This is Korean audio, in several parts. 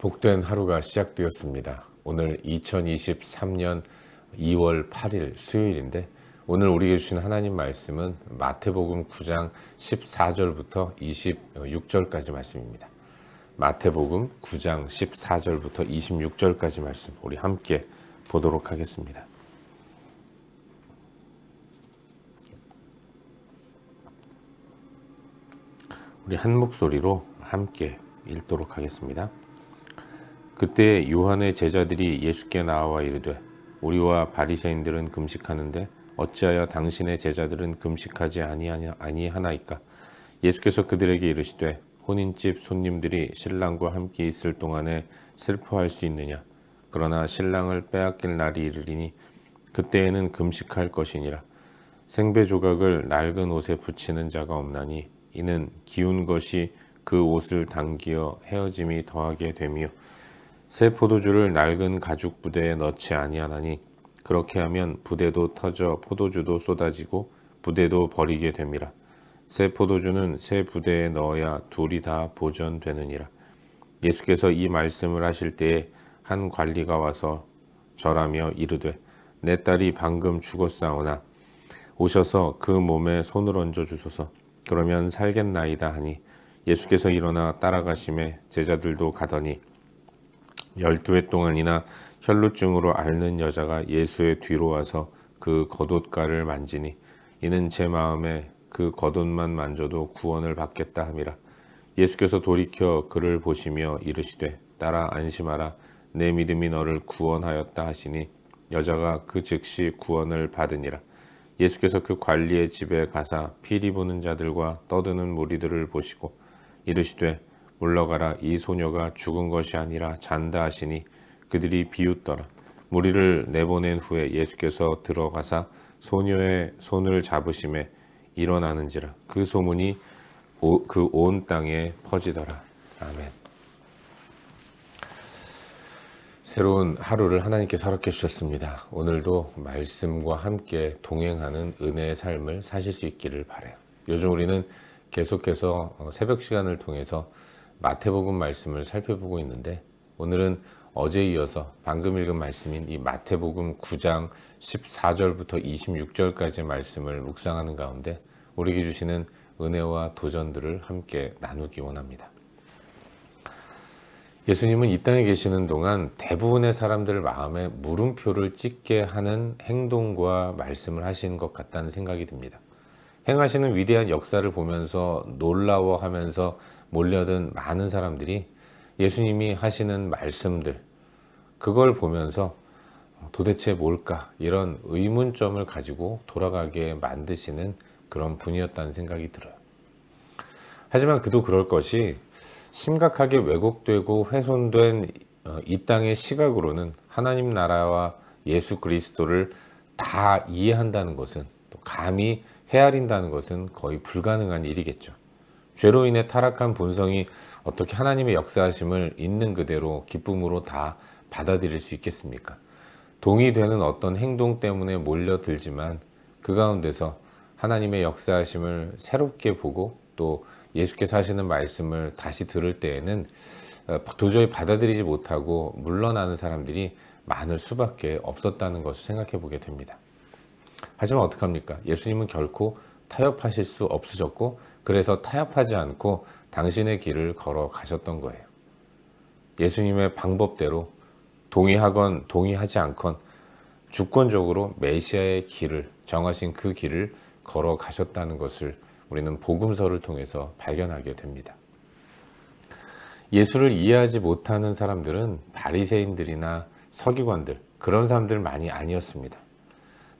복된 하루가 시작되었습니다. 오늘 2023년 2월 8일 수요일인데 오늘 우리에게 주신 하나님 말씀은 마태복음 9장 14절부터 26절까지 말씀입니다. 마태복음 9장 14절부터 26절까지 말씀 우리 함께 보도록 하겠습니다. 우리 한 목소리로 함께 읽도록 하겠습니다. 그때 요한의 제자들이 예수께 나와 이르되 우리와 바리새인들은 금식하는데 어찌하여 당신의 제자들은 금식하지 아니하냐 아니하나이까 예수께서 그들에게 이르시되 혼인집 손님들이 신랑과 함께 있을 동안에 슬퍼할 수 있느냐 그러나 신랑을 빼앗길 날이 이르리니 그때에는 금식할 것이니라 생배 조각을 낡은 옷에 붙이는 자가 없나니 이는 기운 것이 그 옷을 당기어 헤어짐이 더하게 되며 새 포도주를 낡은 가죽 부대에 넣지 아니하나니 그렇게 하면 부대도 터져 포도주도 쏟아지고 부대도 버리게 됩니다. 새 포도주는 새 부대에 넣어야 둘이 다 보존되느니라. 예수께서 이 말씀을 하실 때에 한 관리가 와서 절하며 이르되 내 딸이 방금 죽었사오나 오셔서 그 몸에 손을 얹어 주소서 그러면 살겠나이다 하니 예수께서 일어나 따라가심에 제자들도 가더니 12회 동안이나 혈루증으로 앓는 여자가 예수의 뒤로 와서 그 겉옷가를 만지니 이는 제 마음에 그 겉옷만 만져도 구원을 받겠다 함이라 예수께서 돌이켜 그를 보시며 이르시되 따라 안심하라 내 믿음이 너를 구원하였다 하시니 여자가 그 즉시 구원을 받으니라 예수께서 그 관리의 집에 가사 피리 부는 자들과 떠드는 무리들을 보시고 이르시되 올라가라 이 소녀가 죽은 것이 아니라 잔다 하시니 그들이 비웃더라. 무리를 내보낸 후에 예수께서 들어가사 소녀의 손을 잡으심에 일어나는지라 그 소문이 그 온 땅에 퍼지더라. 아멘. 새로운 하루를 하나님께 서럽게 주셨습니다. 오늘도 말씀과 함께 동행하는 은혜의 삶을 사실 수 있기를 바래요. 요즘 우리는 계속해서 어, 새벽 시간을 통해서 마태복음 말씀을 살펴보고 있는데 오늘은 어제 이어서 방금 읽은 말씀인 이 마태복음 9장 14절부터 2 6절까지 말씀을 묵상하는 가운데 우리에게 주시는 은혜와 도전들을 함께 나누기 원합니다. 예수님은 이 땅에 계시는 동안 대부분의 사람들 마음에 물음표를 찍게 하는 행동과 말씀을 하신 것 같다는 생각이 듭니다. 행하시는 위대한 역사를 보면서 놀라워하면서 몰려든 많은 사람들이 예수님이 하시는 말씀들 그걸 보면서 도대체 뭘까 이런 의문점을 가지고 돌아가게 만드시는 그런 분이었다는 생각이 들어요. 하지만 그도 그럴 것이 심각하게 왜곡되고 훼손된 어, 이 땅의 시각으로는 하나님 나라와 예수 그리스도를 다 이해한다는 것은 또 감히 헤아린다는 것은 거의 불가능한 일이겠죠. 죄로 인해 타락한 본성이 어떻게 하나님의 역사하심을 있는 그대로 기쁨으로 다 받아들일 수 있겠습니까? 동의되는 어떤 행동 때문에 몰려들지만 그 가운데서 하나님의 역사하심을 새롭게 보고 또 예수께서 하시는 말씀을 다시 들을 때에는 어, 도저히 받아들이지 못하고 물러나는 사람들이 많을 수밖에 없었다는 것을 생각해 보게 됩니다. 하지만 어떡합니까? 예수님은 결코 타협하실 수 없으셨고 그래서 타협하지 않고 당신의 길을 걸어 가셨던 거예요. 예수님의 방법대로 동의하건 동의하지 않건 주권적으로 메시아의 길을 정하신 그 길을 걸어 가셨다는 것을 우리는 복음서를 통해서 발견하게 됩니다. 예수를 이해하지 못하는 사람들은 바리새인들이나 서기관들 그런 사람들 많이 아니었습니다.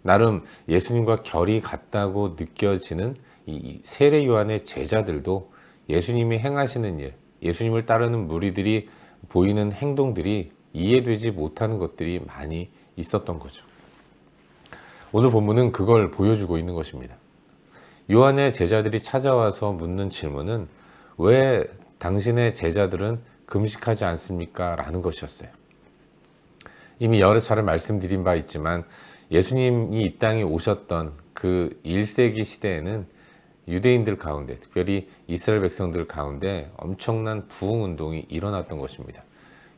나름 예수님과 결이 같다고 느껴지는 이 세례 요한의 제자들도 예수님이 행하시는 일, 예수님을 따르는 무리들이 보이는 행동들이 이해되지 못하는 것들이 많이 있었던 거죠. 오늘 본문은 그걸 보여주고 있는 것입니다. 요한의 제자들이 찾아와서 묻는 질문은 왜 당신의 제자들은 금식하지 않습니까? 라는 것이었어요. 이미 여러 차례 말씀드린 바 있지만 예수님이 이 땅에 오셨던 그 1세기 시대에는 유대인들 가운데 특별히 이스라엘 백성들 가운데 엄청난 부흥 운동이 일어났던 것입니다.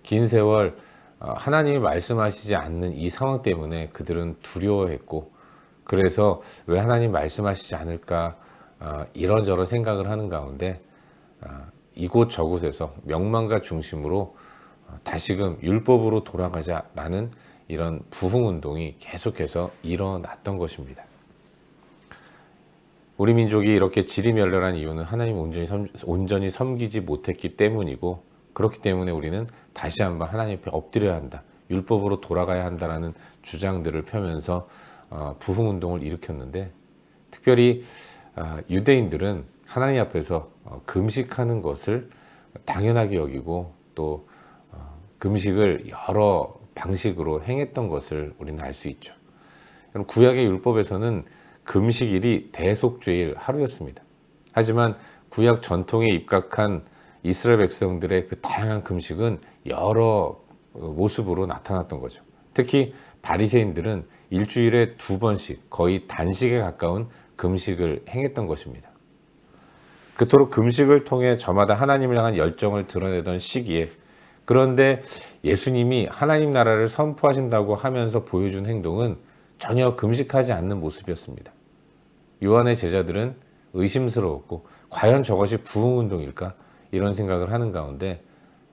긴 세월 어, 하나님이 말씀하시지 않는 이 상황 때문에 그들은 두려워했고 그래서 왜 하나님 말씀하시지 않을까 어, 이런저런 생각을 하는 가운데 어, 이곳 저곳에서 명망과 중심으로 다시금 율법으로 돌아가자라는 이런 부흥 운동이 계속해서 일어났던 것입니다. 우리 민족이 이렇게 지리멸렬한 이유는 하나님 온전히, 섬, 온전히 섬기지 못했기 때문이고 그렇기 때문에 우리는 다시 한번 하나님 앞에 엎드려야 한다. 율법으로 돌아가야 한다라는 주장들을 펴면서 어, 부흥운동을 일으켰는데 특별히 어, 유대인들은 하나님 앞에서 어, 금식하는 것을 당연하게 여기고 또 금식을 여러 방식으로 행했던 것을 우리는 알 수 있죠. 구약의 율법에서는 금식일이 대속주일 하루였습니다. 하지만 구약 전통에 입각한 이스라엘 백성들의 그 다양한 금식은 여러 어, 모습으로 나타났던 거죠. 특히 바리새인들은 일주일에 두 번씩 거의 단식에 가까운 금식을 행했던 것입니다. 그토록 금식을 통해 저마다 하나님을 향한 열정을 드러내던 시기에 그런데 예수님이 하나님 나라를 선포하신다고 하면서 보여준 행동은 전혀 금식하지 않는 모습이었습니다. 요한의 제자들은 의심스러웠고 과연 저것이 부흥운동일까 이런 생각을 하는 가운데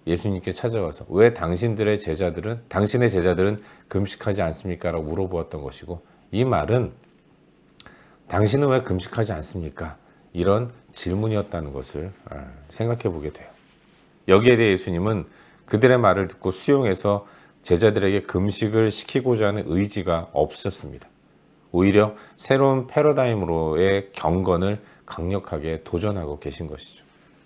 예수님께 찾아와서 왜 당신들의 제자들은 당신의 제자들은 금식하지 않습니까? 라고 물어보았던 것이고 이 말은 당신은 왜 금식하지 않습니까? 이런 질문이었다는 것을 아, 생각해 보게 돼요. 여기에 대해 예수님은 그들의 말을 듣고 수용해서 제자들에게 금식을 시키고자 하는 의지가 없었습니다. 오히려 새로운 패러다임으로의 경건을 강력하게 도전하고 계신 것이죠.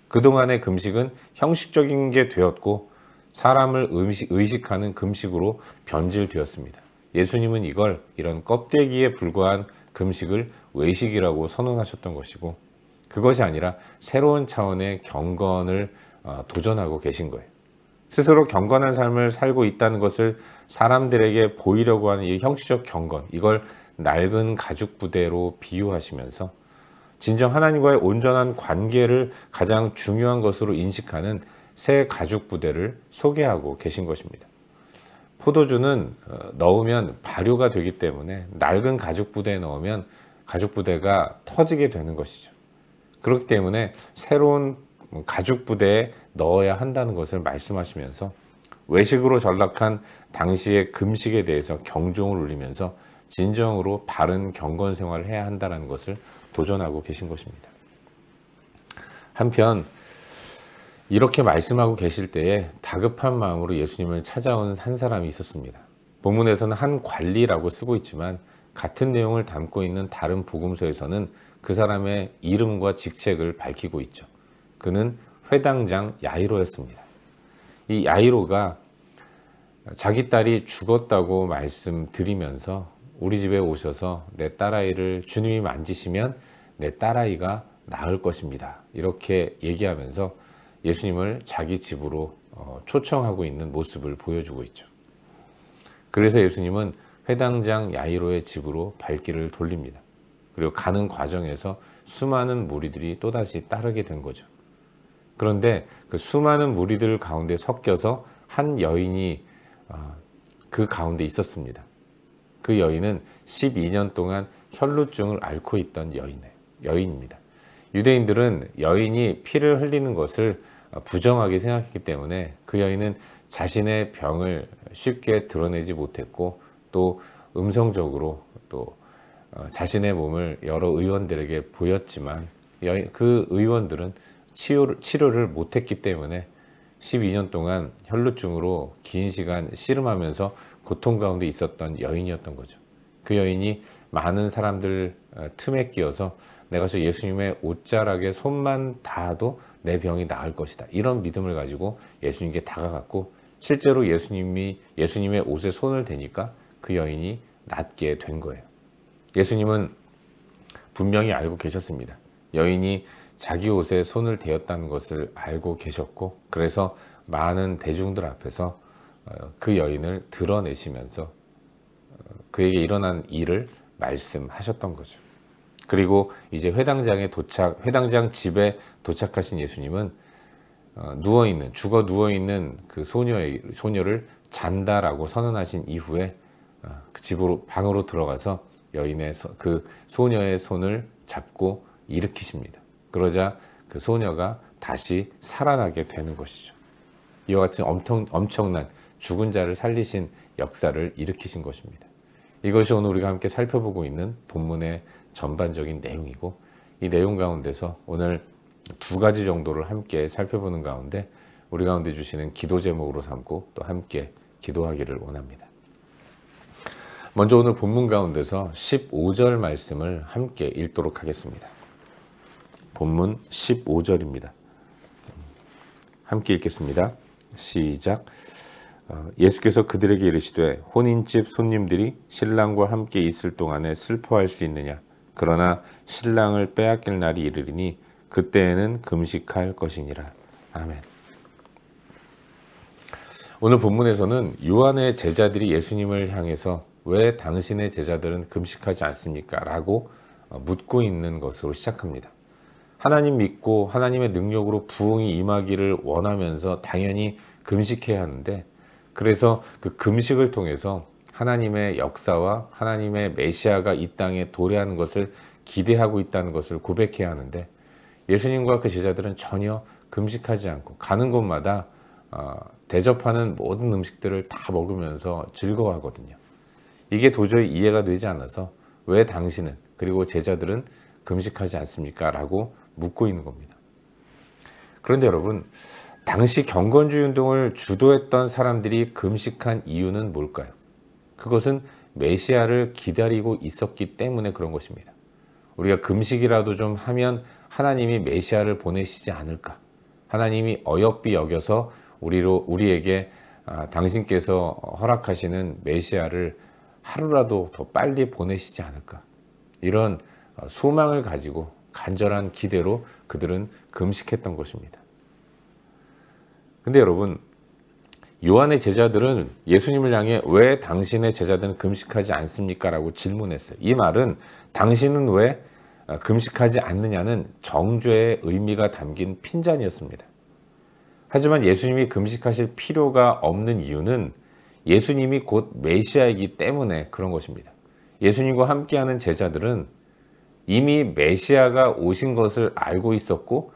그동안의 금식은 형식적인 게 되었고 사람을 의식하는 금식으로 변질되었습니다. 예수님은 이걸 이런 껍데기에 불과한 금식을 외식이라고 선언하셨던 것이고 그것이 아니라 새로운 차원의 경건을 어, 도전하고 계신 거예요. 스스로 경건한 삶을 살고 있다는 것을 사람들에게 보이려고 하는 이 형식적 경건 이걸 낡은 가죽 부대로 비유하시면서 진정 하나님과의 온전한 관계를 가장 중요한 것으로 인식하는 새 가죽 부대를 소개하고 계신 것입니다. 포도주는 어, 넣으면 발효가 되기 때문에 낡은 가죽 부대에 넣으면 가죽 부대가 터지게 되는 것이죠. 그렇기 때문에 새로운 뭐 가죽 부대에 넣어야 한다는 것을 말씀하시면서 외식으로 전락한 당시의 금식에 대해서 경종을 울리면서 진정으로 바른 경건 생활을 해야 한다는 것을 도전하고 계신 것입니다. 한편 이렇게 말씀하고 계실 때에 다급한 마음으로 예수님을 찾아온 한 사람이 있었습니다. 본문에서는 한 관리라고 쓰고 있지만 같은 내용을 담고 있는 다른 복음서에서는 그 사람의 이름과 직책을 밝히고 있죠. 그는 회당장 야이로였습니다. 이 야이로가 자기 딸이 죽었다고 말씀드리면서 우리 집에 오셔서 내 딸아이를 주님이 만지시면 내 딸아이가 나을 것입니다. 이렇게 얘기하면서 예수님을 자기 집으로 어, 초청하고 있는 모습을 보여주고 있죠. 그래서 예수님은 회당장 야이로의 집으로 발길을 돌립니다. 그리고 가는 과정에서 수많은 무리들이 또다시 따르게 된 거죠. 그런데 그 수많은 무리들 가운데 섞여서 한 여인이 아, 그 가운데 있었습니다. 그 여인은 12년 동안 혈루증을 앓고 있던 여인의 여인입니다. 유대인들은 여인이 피를 흘리는 것을 아, 부정하게 생각했기 때문에 그 여인은 자신의 병을 쉽게 드러내지 못했고 또 음성적으로 또 어, 자신의 몸을 여러 의원들에게 보였지만 그 의원들은 치료를, 치료를 못했기 때문에 12년 동안 혈루증으로 긴 시간 씨름하면서 고통 가운데 있었던 여인이었던 거죠. 그 여인이 많은 사람들 어, 틈에 끼어서 내가 저 예수님의 옷자락에 손만 닿아도 내 병이 나을 것이다. 이런 믿음을 가지고 예수님께 다가갔고 실제로 예수님이 예수님의 옷에 손을 대니까 그 여인이 낫게 된 거예요. 예수님은 분명히 알고 계셨습니다. 여인이 자기 옷에 손을 대었다는 것을 알고 계셨고 그래서 많은 대중들 앞에서 어, 그 여인을 드러내시면서 어, 그에게 일어난 일을 말씀하셨던 거죠. 그리고 이제 회당장에 도착, 회당장 집에 도착하신 예수님은 어, 누워 있는 죽어 누워 있는 그 소녀 소녀를 잔다라고 선언하신 이후에 그 집으로 방으로 들어가서 여인의 그 소녀의 손을 잡고 일으키십니다. 그러자 그 소녀가 다시 살아나게 되는 것이죠. 이와 같은 엄청, 엄청난 죽은 자를 살리신 역사를 일으키신 것입니다. 이것이 오늘 우리가 함께 살펴보고 있는 본문의 전반적인 내용이고 이 내용 가운데서 오늘 두 가지 정도를 함께 살펴보는 가운데 우리 가운데 주시는 기도 제목으로 삼고 또 함께 기도하기를 원합니다. 먼저 오늘 본문 가운데서 15절 말씀을 함께 읽도록 하겠습니다. 본문 15절입니다. 함께 읽겠습니다. 시작. 어, 예수께서 그들에게 이르시되 혼인집 손님들이 신랑과 함께 있을 동안에 슬퍼할 수 있느냐 그러나 신랑을 빼앗길 날이 이르리니 그때에는 금식할 것이니라. 아멘. 오늘 본문에서는 요한의 제자들이 예수님을 향해서 왜 당신의 제자들은 금식하지 않습니까? 라고 어, 묻고 있는 것으로 시작합니다. 하나님 믿고 하나님의 능력으로 부흥이 임하기를 원하면서 당연히 금식해야 하는데 그래서 그 금식을 통해서 하나님의 역사와 하나님의 메시아가 이 땅에 도래하는 것을 기대하고 있다는 것을 고백해야 하는데 예수님과 그 제자들은 전혀 금식하지 않고 가는 곳마다 어, 대접하는 모든 음식들을 다 먹으면서 즐거워하거든요. 이게 도저히 이해가 되지 않아서 왜 당신은 그리고 제자들은 금식하지 않습니까? 라고 묻고 있는 겁니다. 그런데 여러분 당시 경건주의 운동을 주도했던 사람들이 금식한 이유는 뭘까요? 그것은 메시아를 기다리고 있었기 때문에 그런 것입니다. 우리가 금식이라도 좀 하면 하나님이 메시아를 보내시지 않을까. 하나님이 어여삐 여겨서 우리로 우리에게 아, 당신께서 허락하시는 메시아를 하루라도 더 빨리 보내시지 않을까. 이런 어, 소망을 가지고 간절한 기대로 그들은 금식했던 것입니다. 근데 여러분 요한의 제자들은 예수님을 향해 왜 당신의 제자들은 금식하지 않습니까? 라고 질문했어요. 이 말은 당신은 왜 아, 금식하지 않느냐는 정죄의 의미가 담긴 핀잔이었습니다. 하지만 예수님이 금식하실 필요가 없는 이유는 예수님이 곧 메시아이기 때문에 그런 것입니다. 예수님과 함께하는 제자들은 이미 메시아가 오신 것을 알고 있었고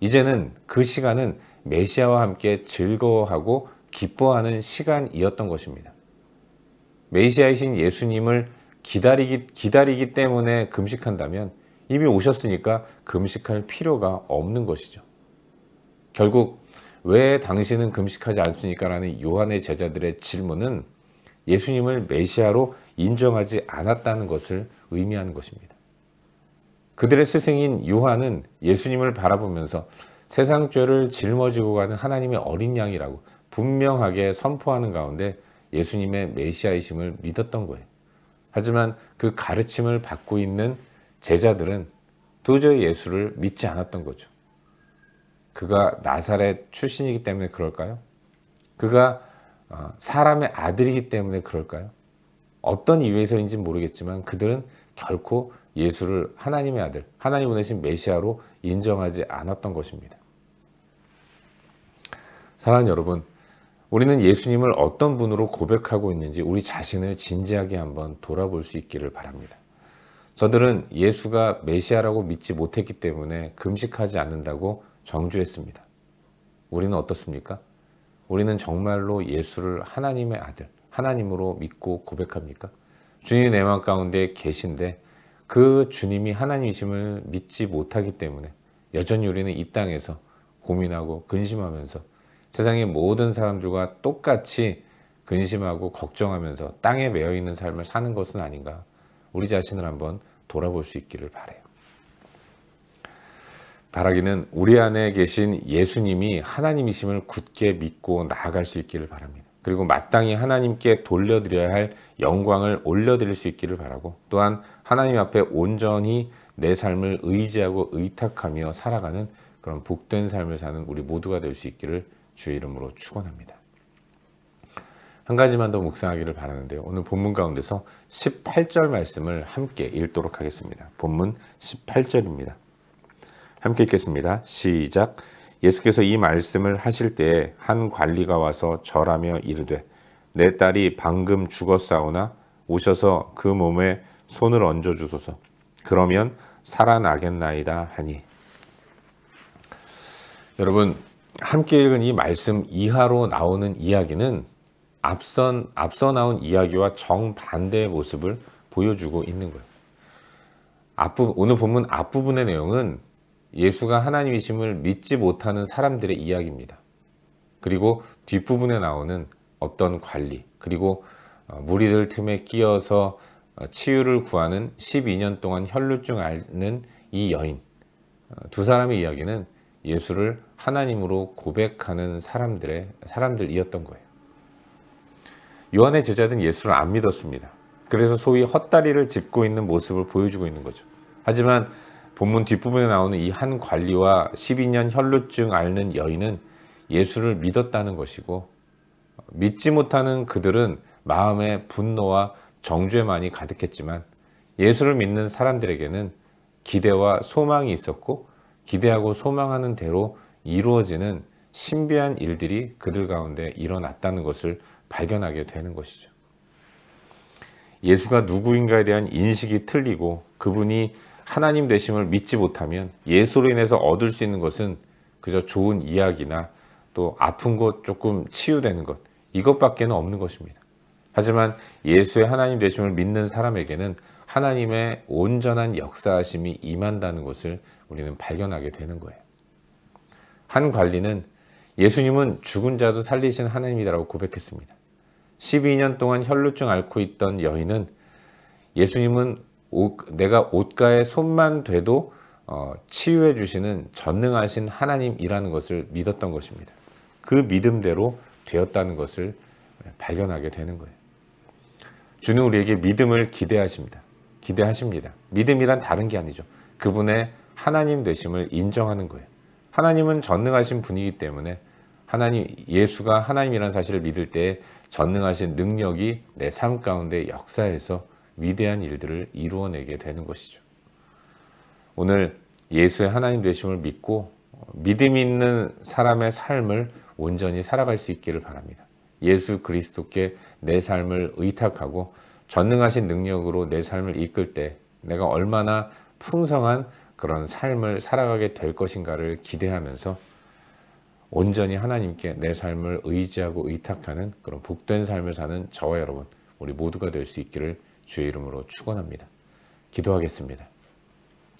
이제는 그 시간은 메시아와 함께 즐거워하고 기뻐하는 시간이었던 것입니다. 메시아이신 예수님을 기다리기, 기다리기 때문에 금식한다면 이미 오셨으니까 금식할 필요가 없는 것이죠. 결국 왜 당신은 금식하지 않습니까? 라는 요한의 제자들의 질문은 예수님을 메시아로 인정하지 않았다는 것을 의미하는 것입니다. 그들의 스승인 요한은 예수님을 바라보면서 세상 죄를 짊어지고 가는 하나님의 어린 양이라고 분명하게 선포하는 가운데 예수님의 메시아이심을 믿었던 거예요. 하지만 그 가르침을 받고 있는 제자들은 도저히 예수를 믿지 않았던 거죠. 그가 나사렛 출신이기 때문에 그럴까요? 그가 어, 사람의 아들이기 때문에 그럴까요? 어떤 이유에서인지 모르겠지만 그들은 결코 예수를 하나님의 아들, 하나님 보내신 메시아로 인정하지 않았던 것입니다. 사랑하는 여러분, 우리는 예수님을 어떤 분으로 고백하고 있는지 우리 자신을 진지하게 한번 돌아볼 수 있기를 바랍니다. 저들은 예수가 메시아라고 믿지 못했기 때문에 금식하지 않는다고 정주했습니다. 우리는 어떻습니까? 우리는 정말로 예수를 하나님의 아들, 하나님으로 믿고 고백합니까? 주님 내마 가운데 계신데 그 주님이 하나님이심을 믿지 못하기 때문에 여전히 우리는 이 땅에서 고민하고 근심하면서 세상의 모든 사람들과 똑같이 근심하고 걱정하면서 땅에 매여 있는 삶을 사는 것은 아닌가 우리 자신을 한번 돌아볼 수 있기를 바래요. 바라기는 우리 안에 계신 예수님이 하나님이심을 굳게 믿고 나아갈 수 있기를 바랍니다. 그리고 마땅히 하나님께 돌려드려야 할 영광을 올려드릴 수 있기를 바라고 또한 하나님 앞에 온전히 내 삶을 의지하고 의탁하며 살아가는 그런 복된 삶을 사는 우리 모두가 될 수 있기를 주의 이름으로 축원합니다. 한 가지만 더 묵상하기를 바라는데요. 오늘 본문 가운데서 18절 말씀을 함께 읽도록 하겠습니다. 본문 18절입니다. 함께 읽겠습니다. 시작. 예수께서 이 말씀을 하실 때에 한 관리가 와서 절하며 이르되 내 딸이 방금 죽었사오나 오셔서 그 몸에 손을 얹어 주소서 그러면 살아나겠나이다 하니 여러분 함께 읽은 이 말씀 이하로 나오는 이야기는 앞선 앞서 나온 이야기와 정반대의 모습을 보여주고 있는 거예요. 앞부 오늘 본문 앞부분의 내용은 예수가 하나님이심을 믿지 못하는 사람들의 이야기입니다. 그리고 뒷부분에 나오는 어떤 관리 그리고 어, 무리들 틈에 끼어서 어, 치유를 구하는 12년 동안 혈루증 앓는 이 여인 어, 두 사람의 이야기는 예수를 하나님으로 고백하는 사람들의 사람들이었던 거예요. 요한의 제자들은 예수를 안 믿었습니다. 그래서 소위 헛다리를 짚고 있는 모습을 보여주고 있는 거죠. 하지만 본문 뒷부분에 나오는 이 한 관리와 12년 혈루증 앓는 여인은 예수를 믿었다는 것이고 믿지 못하는 그들은 마음의 분노와 정죄만이 가득했지만 예수를 믿는 사람들에게는 기대와 소망이 있었고 기대하고 소망하는 대로 이루어지는 신비한 일들이 그들 가운데 일어났다는 것을 발견하게 되는 것이죠. 예수가 누구인가에 대한 인식이 틀리고 그분이 하나님 되심을 믿지 못하면 예수로 인해서 얻을 수 있는 것은 그저 좋은 이야기나 또 아픈 것 조금 치유되는 것 이것밖에는 없는 것입니다. 하지만 예수의 하나님 되심을 믿는 사람에게는 하나님의 온전한 역사하심이 임한다는 것을 우리는 발견하게 되는 거예요. 한 관리는 예수님은 죽은 자도 살리신 하나님이라고 고백했습니다. 12년 동안 혈루증 앓고 있던 여인은 예수님은 옷, 내가 옷가에 손만 대도 어, 치유해 주시는 전능하신 하나님이라는 것을 믿었던 것입니다. 그 믿음대로 되었다는 것을 발견하게 되는 거예요. 주는 우리에게 믿음을 기대하십니다. 기대하십니다. 믿음이란 다른 게 아니죠. 그분의 하나님 되심을 인정하는 거예요. 하나님은 전능하신 분이기 때문에 하나님 예수가 하나님이라는 사실을 믿을 때 전능하신 능력이 내 삶 가운데 역사해서 위대한 일들을 이루어내게 되는 것이죠. 오늘 예수의 하나님 되심을 믿고 믿음 있는 사람의 삶을 온전히 살아갈 수 있기를 바랍니다. 예수 그리스도께 내 삶을 의탁하고 전능하신 능력으로 내 삶을 이끌 때 내가 얼마나 풍성한 그런 삶을 살아가게 될 것인가를 기대하면서 온전히 하나님께 내 삶을 의지하고 의탁하는 그런 복된 삶을 사는 저와 여러분 우리 모두가 될 수 있기를 주의 이름으로 축원합니다. 기도하겠습니다.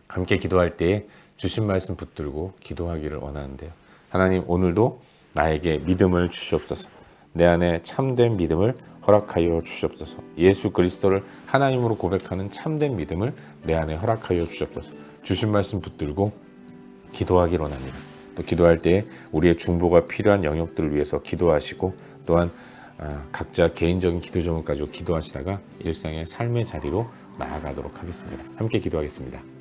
함께 기도할 때 주신 말씀 붙들고 기도하기를 원하는데요. 하나님 오늘도 나에게 믿음을 주시옵소서. 내 안에 참된 믿음을 허락하여 주시옵소서. 예수 그리스도를 하나님으로 고백하는 참된 믿음을 내 안에 허락하여 주시옵소서. 주신 말씀 붙들고 기도하기를 원합니다. 또 기도할 때 우리의 중보가 필요한 영역들을 위해서 기도하시고 또한 아, 각자 개인적인 기도점문 가지고 기도하시다가 일상의 삶의 자리로 나아가도록 하겠습니다. 함께 기도하겠습니다.